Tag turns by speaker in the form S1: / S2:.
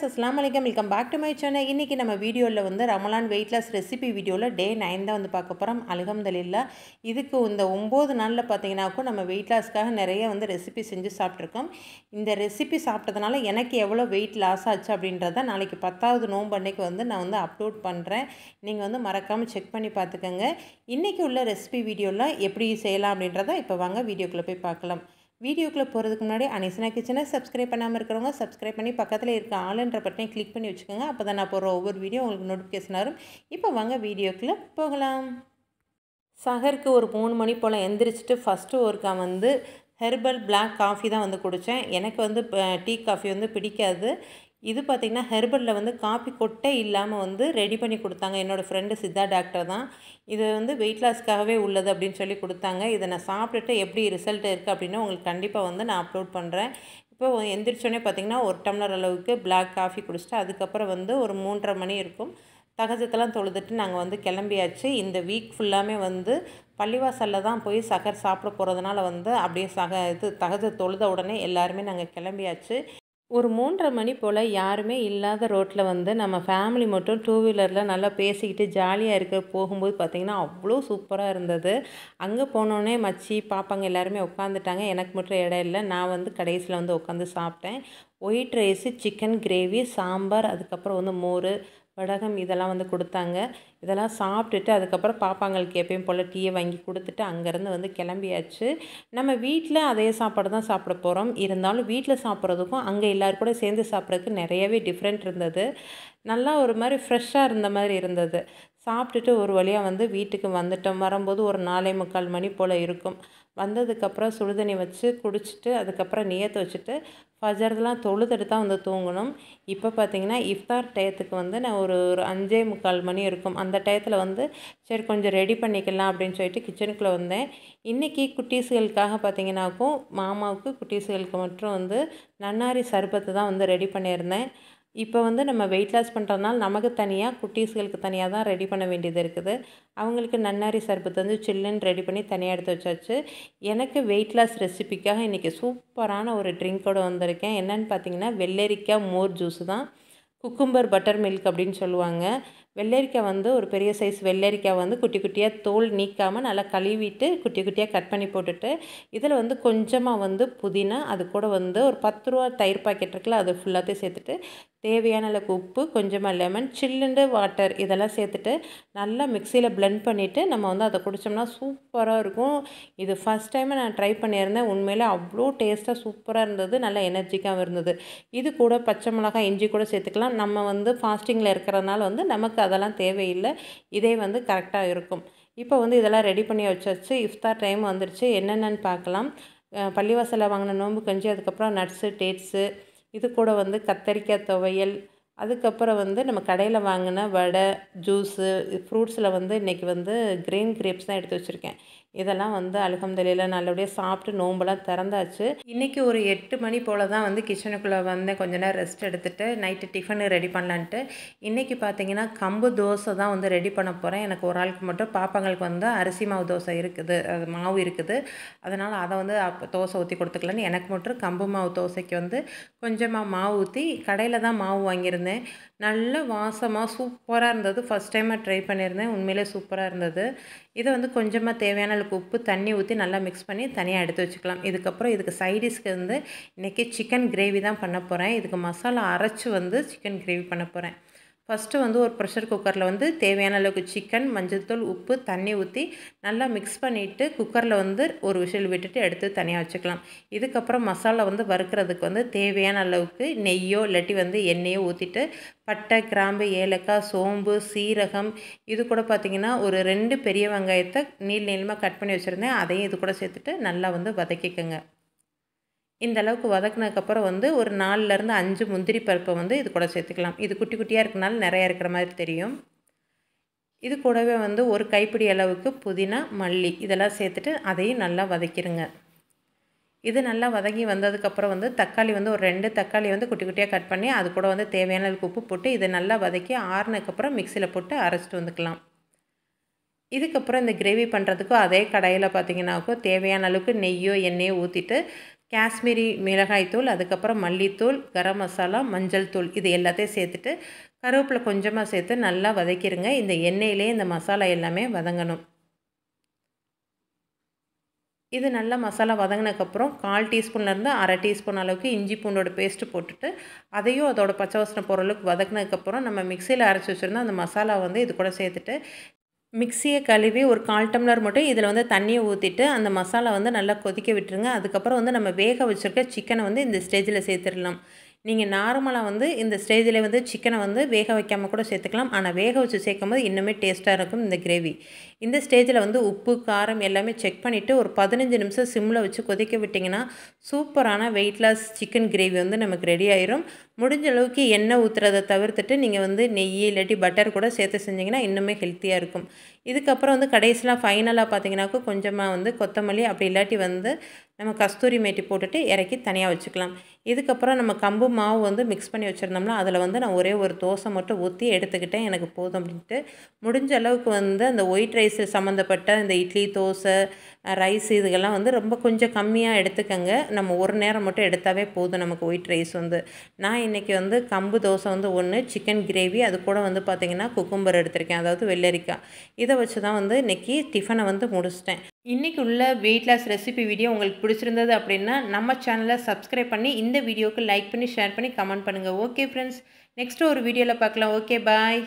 S1: friends அஸ்லாம் வலைக்கம் welcome back to my channel இன்றைக்கி நம்ம வீடியோவில் வந்து ரமலான் வெயிட் லாஸ் ரெசிபி வீடியோவில் டே நைன் தான் வந்து பார்க்க போகிறோம் அலகம்தலில்லா இதுக்கு இந்த ஒம்பது நாளில் பார்த்தீங்கன்னாக்கும் நம்ம வெயிட் லாஸ்க்காக நிறைய வந்து ரெசிபி செஞ்சு சாப்பிட்ருக்கோம் இந்த ரெசிபி சாப்பிட்டதுனால எனக்கு எவ்வளோ வெயிட் லாஸ் ஆச்சு அப்படின்றத நாளைக்கு பத்தாவது நோம்பு அன்னைக்கு வந்து நான் வந்து அப்லோட் பண்ணுறேன் நீங்கள் வந்து மறக்காமல் செக் பண்ணி பார்த்துக்கோங்க இன்றைக்கி உள்ள ரெசிபி வீடியோவில் எப்படி செய்யலாம் அப்படின்றத இப்போ வாங்க வீடியோக்குள்ளே போய் பார்க்கலாம் வீடியோக்குள்ளே போகிறதுக்கு முன்னாடி அனிசனா கிச்சனை சப்ஸ்கிரைப் பண்ணாமல் இருக்கிறவங்க சப்ஸ்கிரைப் பண்ணி பக்கத்தில் இருக்க ஆளுன்ற பட்டனை கிளிக் பண்ணி வச்சுக்கோங்க அப்போ தான் நான் போகிற ஒவ்வொரு வீடியோ உங்களுக்கு நோட்டிஃபிகேஷன் வரும் இப்போ வாங்க வீடியோக்குள்ளே போகலாம் சகருக்கு ஒரு மூணு மணி போல் எந்திரிச்சிட்டு ஃபஸ்ட்டு ஒருக்கா வந்து ஹெர்பல் பிளாக் காஃபி தான் வந்து குடித்தேன் எனக்கு வந்து டீ காஃபி வந்து பிடிக்காது இது பார்த்திங்கன்னா ஹெர்பலில் வந்து காஃபி கொட்டை இல்லாமல் வந்து ரெடி பண்ணி கொடுத்தாங்க என்னோடய ஃப்ரெண்டு சித்தா டாக்டர் தான் இது வந்து வெயிட் லாஸ்க்காகவே உள்ளது அப்படின்னு சொல்லி கொடுத்தாங்க இதை நான் சாப்பிட்டுட்டு எப்படி ரிசல்ட் இருக்குது அப்படின்னு உங்களுக்கு கண்டிப்பாக வந்து நான் அப்லோட் பண்ணுறேன் இப்போ எந்திரிச்சோடனே பார்த்திங்கன்னா ஒரு டம்ளர் அளவுக்கு பிளாக் காஃபி குடிச்சிட்டு அதுக்கப்புறம் வந்து ஒரு மூன்றரை மணி இருக்கும் சகஜத்தெல்லாம் தொழுதுட்டு நாங்கள் வந்து கிளம்பியாச்சு இந்த வீக் ஃபுல்லாமே வந்து பள்ளிவாசலில் தான் போய் சகர் சாப்பிட போகிறதுனால வந்து அப்படியே சக இது தகஜ தொழுத உடனே எல்லாருமே நாங்கள் கிளம்பியாச்சு ஒரு மூன்றரை மணி போல் யாருமே இல்லாத ரோட்டில் வந்து நம்ம ஃபேமிலி மட்டும் டூ வீலரில் நல்லா பேசிக்கிட்டு ஜாலியாக இருக்க போகும்போது பார்த்திங்கன்னா அவ்வளோ சூப்பராக இருந்தது அங்கே போனோடனே மச்சி பாப்பாங்க எல்லாருமே உட்காந்துட்டாங்க எனக்கு மட்டும் இடம் இல்லை நான் வந்து கடைசியில் வந்து உட்காந்து சாப்பிட்டேன் white rice chicken gravy sambar அதுக்கப்புறம் வந்து மோர் வடகம் இதெல்லாம் வந்து கொடுத்தாங்க இதெல்லாம் சாப்பிட்டுட்டு அதுக்கப்புறம் பாப்பாங்களுக்கு எப்பயும் போல் டீயை வாங்கி கொடுத்துட்டு அங்கேருந்து வந்து கிளம்பியாச்சு நம்ம வீட்டில் அதே சாப்பாடு தான் சாப்பிட போகிறோம் இருந்தாலும் வீட்டில் சாப்பிட்றதுக்கும் அங்கே எல்லோரும் கூட சேர்ந்து சாப்பிட்றதுக்கு நிறையவே டிஃப்ரெண்ட் இருந்தது நல்லா ஒரு மாதிரி ஃப்ரெஷ்ஷாக இருந்த மாதிரி இருந்தது சாப்பிட்டுட்டு ஒரு வழியாக வந்து வீட்டுக்கு வந்துட்டோம் வரும்போது ஒரு நாலே முக்கால் மணி போல் இருக்கும் வந்ததுக்கப்புறம் சுடுதண்ணி வச்சு குடிச்சிட்டு அதுக்கப்புறம் நியத்து வச்சுட்டு ஃபஜர்லாம் தொழுதுட்டு தான் வந்து தூங்கணும் இப்போ பார்த்தீங்கன்னா இஃப்தார் டயத்துக்கு வந்து நான் ஒரு ஒரு அஞ்சே முக்கால் மணி இருக்கும் அந்த டயத்தில் வந்து சரி கொஞ்சம் ரெடி பண்ணிக்கலாம் அப்படின்னு சொல்லிட்டு கிச்சனுக்குள்ளே வந்தேன் இன்றைக்கி குட்டீஸுகளுக்காக பார்த்திங்கனாக்கும் மாமாவுக்கு குட்டீஸுகளுக்கு மட்டும் வந்து நன்னாரி சர்பத்தை தான் வந்து ரெடி பண்ணியிருந்தேன் இப்போ வந்து நம்ம வெயிட் லாஸ் பண்ணுறதுனால நமக்கு தனியாக குட்டீஸ்களுக்கு தனியாக தான் ரெடி பண்ண வேண்டியது இருக்குது அவங்களுக்கு நன்னாரி சர்பத்து வந்து சில்லுன்னு ரெடி பண்ணி தனியாக எடுத்து வச்சாச்சு எனக்கு வெயிட் லாஸ் ரெசிபிக்காக இன்றைக்கி சூப்பரான ஒரு ட்ரிங்கோடு வந்திருக்கேன் என்னென்னு பார்த்தீங்கன்னா வெள்ளரிக்காய் மோர் ஜூஸ் தான் குக்கும்பர் பட்டர் மில்க் அப்படின்னு சொல்லுவாங்க வெள்ளரிக்காய் வந்து ஒரு பெரிய சைஸ் வெள்ளரிக்காய் வந்து குட்டி குட்டியாக தோல் நீக்காமல் நல்லா கழுவிட்டு குட்டி குட்டியாக கட் பண்ணி போட்டுட்டு இதில் வந்து கொஞ்சமாக வந்து புதினா அது கூட வந்து ஒரு பத்து ரூபா தயிர் பாக்கெட் இருக்குல்ல அது ஃபுல்லாத்தையும் சேர்த்துட்டு தேவையான அளவுக்கு உப்பு கொஞ்சமாக லெமன் சில்லுண்டு வாட்டர் இதெல்லாம் சேர்த்துட்டு நல்லா மிக்சியில் பிளெண்ட் பண்ணிவிட்டு நம்ம வந்து அதை குடித்தோம்னா சூப்பராக இருக்கும் இது ஃபஸ்ட் டைமை நான் ட்ரை பண்ணியிருந்தேன் உண்மையில் அவ்வளோ டேஸ்ட்டாக சூப்பராக இருந்தது நல்லா எனர்ஜிக்காகவும் இருந்தது இது கூட பச்சை மிளகாய் இஞ்சி கூட சேர்த்துக்கலாம் நம்ம வந்து ஃபாஸ்டிங்கில் இருக்கிறதுனால வந்து நமக்கு அதெல்லாம் தேவையில்லை இதே வந்து கரெக்டாக இருக்கும் இப்போ வந்து இதெல்லாம் ரெடி பண்ணி வச்சாச்சு இஃப்தார் டைம் வந்துருச்சு என்னென்னு பார்க்கலாம் பள்ளிவாசலில் வாங்கின நோன்பு கஞ்சி அதுக்கப்புறம் நட்ஸு டேட்ஸு இது கூட வந்து கத்தரிக்காய் துவையல் அதுக்கப்புறம் வந்து நம்ம கடையில் வாங்கின வடை ஜூஸு ஃப்ரூட்ஸில் வந்து இன்றைக்கி வந்து க்ரீன் கிரேப்ஸ் தான் எடுத்து வச்சுருக்கேன் இதெல்லாம் வந்து அலகம்தலையில் நல்லபடியாக சாப்பிட்டு நோம்பெல்லாம் திறந்தாச்சு இன்றைக்கி ஒரு எட்டு மணி போல் தான் வந்து கிச்சனுக்குள்ளே வந்து கொஞ்ச நேரம் ரெஸ்ட் எடுத்துகிட்டு நைட்டு டிஃபனு ரெடி பண்ணலான்ட்டு இன்றைக்கி பார்த்தீங்கன்னா கம்பு தோசை தான் வந்து ரெடி பண்ண போகிறேன் எனக்கு ஒரு ஆளுக்கு மட்டும் பாப்பாங்களுக்கு வந்து அரிசி மாவு தோசை இருக்குது அது மாவு இருக்குது அதனால் அதை வந்து தோசை ஊற்றி கொடுத்துக்கலான்னு எனக்கு மட்டும் கம்பு மாவு தோசைக்கு வந்து கொஞ்சமாக மாவு ஊற்றி கடையில் தான் மாவு வாங்கியிருந்தேன் நல்ல வாசமாக சூப்பராக இருந்தது ஃபஸ்ட் டைமாக ட்ரை பண்ணியிருந்தேன் உண்மையிலே சூப்பராக இருந்தது இதை வந்து கொஞ்சமாக தேவையான நாலு உப்பு தண்ணி ஊற்றி நல்லா மிக்ஸ் பண்ணி தனியாக எடுத்து வச்சுக்கலாம் இதுக்கப்புறம் இதுக்கு சைடிஷ்க்கு வந்து இன்றைக்கி சிக்கன் கிரேவி தான் பண்ண போகிறேன் இதுக்கு மசாலா அரைச்சி வந்து சிக்கன் கிரேவி பண்ண போகிறேன் ஃபஸ்ட்டு வந்து ஒரு ப்ரெஷர் குக்கரில் வந்து தேவையான அளவுக்கு சிக்கன் மஞ்சள்தூள் உப்பு தண்ணி ஊற்றி நல்லா மிக்ஸ் பண்ணிவிட்டு குக்கரில் வந்து ஒரு விசில் விட்டுட்டு எடுத்து தனியாக வச்சுக்கலாம் இதுக்கப்புறம் மசாலா வந்து வறுக்கிறதுக்கு வந்து தேவையான அளவுக்கு நெய்யோ இல்லாட்டி வந்து எண்ணெயோ ஊற்றிட்டு பட்டை கிராம்பு ஏலக்காய் சோம்பு சீரகம் இது கூட பார்த்திங்கன்னா ஒரு ரெண்டு பெரிய வெங்காயத்தை நீள் நீளமாக கட் பண்ணி வச்சுருந்தேன் அதையும் இது கூட சேர்த்துட்டு நல்லா வந்து வதக்கிக்கோங்க இந்த அளவுக்கு வதக்குனதுக்கப்புறம் வந்து ஒரு நாலுலேருந்து அஞ்சு முந்திரி பருப்பை வந்து இது கூட சேர்த்துக்கலாம் இது குட்டி குட்டியாக இருக்கனால நிறையா இருக்கிற மாதிரி தெரியும் இது கூடவே வந்து ஒரு கைப்பிடி அளவுக்கு புதினா மல்லி இதெல்லாம் சேர்த்துட்டு அதையும் நல்லா வதக்கிடுங்க இது நல்லா வதங்கி வந்ததுக்கப்புறம் வந்து தக்காளி வந்து ஒரு ரெண்டு தக்காளி வந்து குட்டி குட்டியாக கட் பண்ணி அது கூட வந்து தேவையான அளவுக்கு உப்பு போட்டு இதை நல்லா வதக்கி ஆறுனதுக்கப்புறம் மிக்சியில் போட்டு அரைச்சிட்டு வந்துக்கலாம் இதுக்கப்புறம் இந்த கிரேவி பண்ணுறதுக்கும் அதே கடையில் பார்த்திங்கனாக்கோ தேவையான அளவுக்கு நெய்யோ எண்ணெயோ ஊற்றிட்டு காஷ்மீரி மிளகாய்த்தூள் அதுக்கப்புறம் மல்லித்தூள் கரம் மசாலா மஞ்சள் தூள் இது எல்லாத்தையும் சேர்த்துட்டு கருவேப்பிலை கொஞ்சமாக சேர்த்து நல்லா வதக்கிடுங்க இந்த எண்ணெயிலே இந்த மசாலா எல்லாமே வதங்கணும் இது நல்லா மசாலா வதங்கினதுக்கப்புறம் கால் டீஸ்பூன்லேருந்து அரை டீஸ்பூன் அளவுக்கு இஞ்சி பூண்டோட பேஸ்ட்டு போட்டுட்டு அதையும் அதோட பச்சை வாசனை பொருளுக்கு வதக்கினதுக்கப்புறம் நம்ம மிக்சியில் அரைச்சி வச்சுருந்தோம் அந்த மசாலா வந்து இது கூட சேர்த்துட்டு மிக்சியை கழுவி ஒரு கால் டம்ளர் மட்டும் இதில் வந்து தண்ணியை ஊற்றிட்டு அந்த மசாலா வந்து நல்லா கொதிக்க விட்டுருங்க அதுக்கப்புறம் வந்து நம்ம வேக வச்சுருக்க சிக்கனை வந்து இந்த ஸ்டேஜில் சேர்த்துடலாம் நீங்கள் நார்மலாக வந்து இந்த ஸ்டேஜில் வந்து சிக்கனை வந்து வேக வைக்காமல் கூட சேர்த்துக்கலாம் ஆனால் வேக வச்சு சேர்க்கும் போது இன்னுமே டேஸ்ட்டாக இருக்கும் இந்த கிரேவி இந்த ஸ்டேஜில் வந்து உப்பு காரம் எல்லாமே செக் பண்ணிவிட்டு ஒரு பதினஞ்சு நிமிஷம் சிம்மில் வச்சு கொதிக்க விட்டிங்கன்னா சூப்பரான வெயிட் லாஸ் சிக்கன் கிரேவி வந்து நமக்கு ரெடி ஆயிரும் முடிஞ்ச அளவுக்கு எண்ணெய் ஊற்றுறதை தவிர்த்துட்டு நீங்கள் வந்து நெய் இல்லாட்டி பட்டர் கூட சேர்த்து செஞ்சிங்கன்னா இன்னுமே ஹெல்த்தியாக இருக்கும் இதுக்கப்புறம் வந்து கடைசியில் ஃபைனலாக பார்த்தீங்கன்னாக்கா கொஞ்சமாக வந்து கொத்தமல்லி அப்படி இல்லாட்டி வந்து நம்ம கஸ்தூரி மேட்டி போட்டுட்டு இறக்கி தனியாக வச்சுக்கலாம் இதுக்கப்புறம் நம்ம கம்பு மாவு வந்து மிக்ஸ் பண்ணி வச்சுருந்தோம்னா அதில் வந்து நான் ஒரே ஒரு தோசை மட்டும் ஊற்றி எடுத்துக்கிட்டேன் எனக்கு போதும் அப்படின்ட்டு முடிஞ்ச அளவுக்கு வந்து அந்த ஒயிட் ரைஸ் சம்மந்தப்பட்ட இந்த இட்லி தோசை ரைஸ் இதுகெல்லாம் வந்து ரொம்ப கொஞ்சம் கம்மியாக எடுத்துக்கங்க நம்ம ஒரு நேரம் மட்டும் எடுத்தாவே போதும் நமக்கு ஒயிட் ரைஸ் வந்து நான் இன்றைக்கி வந்து கம்பு தோசை வந்து ஒன்று சிக்கன் கிரேவி அது கூட வந்து பார்த்திங்கன்னா குக்கும்பர் எடுத்திருக்கேன் அதாவது வெள்ளரிக்காய் இதை வச்சு தான் வந்து இன்றைக்கி டிஃபனை வந்து முடிச்சிட்டேன் இன்றைக்கி உள்ள வெயிட் லாஸ் ரெசிபி வீடியோ உங்களுக்கு பிடிச்சிருந்தது அப்படின்னா நம்ம சேனலை சப்ஸ்கிரைப் பண்ணி இந்த வீடியோவுக்கு லைக் பண்ணி ஷேர் பண்ணி கமெண்ட் பண்ணுங்கள் ஓகே ஃப்ரெண்ட்ஸ் நெக்ஸ்ட்டு ஒரு வீடியோவில் பார்க்கலாம் ஓகே பாய்